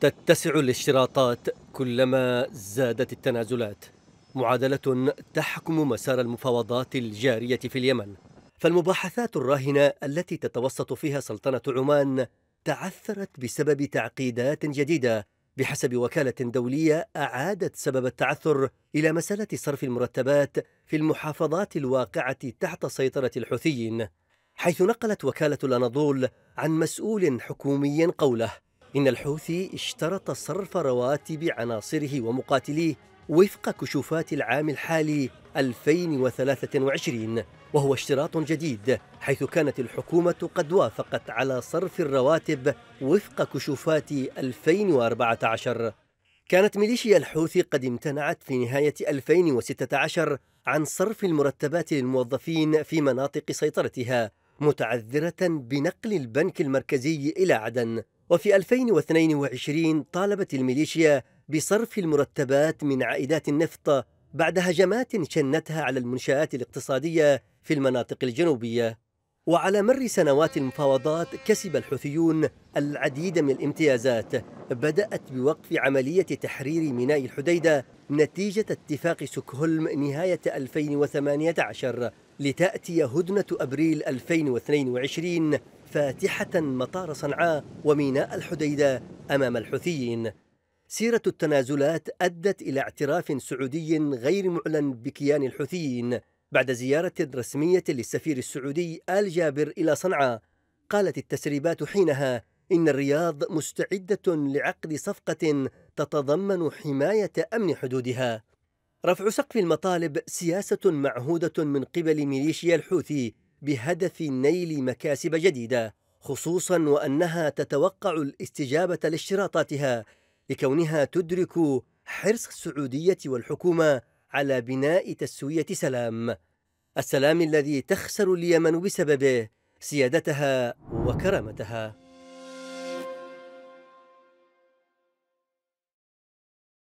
تتسع الاشتراطات كلما زادت التنازلات معادلة تحكم مسار المفاوضات الجارية في اليمن فالمباحثات الراهنة التي تتوسط فيها سلطنة عمان تعثرت بسبب تعقيدات جديدة بحسب وكالة دولية أعادت سبب التعثر إلى مسألة صرف المرتبات في المحافظات الواقعة تحت سيطرة الحوثيين حيث نقلت وكالة الأناضول عن مسؤول حكومي قوله إن الحوثي اشترط صرف رواتب عناصره ومقاتليه وفق كشوفات العام الحالي 2023 وهو اشتراط جديد حيث كانت الحكومة قد وافقت على صرف الرواتب وفق كشوفات 2014 كانت ميليشيا الحوثي قد امتنعت في نهاية 2016 عن صرف المرتبات للموظفين في مناطق سيطرتها متعذرة بنقل البنك المركزي إلى عدن وفي 2022 طالبت الميليشيا بصرف المرتبات من عائدات النفط بعد هجمات شنتها على المنشآت الاقتصادية في المناطق الجنوبية وعلى مر سنوات المفاوضات كسب الحوثيون العديد من الامتيازات بدأت بوقف عملية تحرير ميناء الحديدة نتيجة اتفاق سكهولم نهاية 2018 لتأتي هدنة أبريل 2022 فاتحة مطار صنعاء وميناء الحديدة أمام الحوثيين سيرة التنازلات أدت إلى اعتراف سعودي غير معلن بكيان الحوثيين بعد زيارة رسمية للسفير السعودي آل جابر إلى صنعاء قالت التسريبات حينها إن الرياض مستعدة لعقد صفقة تتضمن حماية أمن حدودها رفع سقف المطالب سياسة معهودة من قبل ميليشيا الحوثي بهدف نيل مكاسب جديدة خصوصا وأنها تتوقع الاستجابة لاشتراطاتها لكونها تدرك حرص السعودية والحكومة على بناء تسوية سلام السلام الذي تخسر اليمن بسببه سيادتها وكرامتها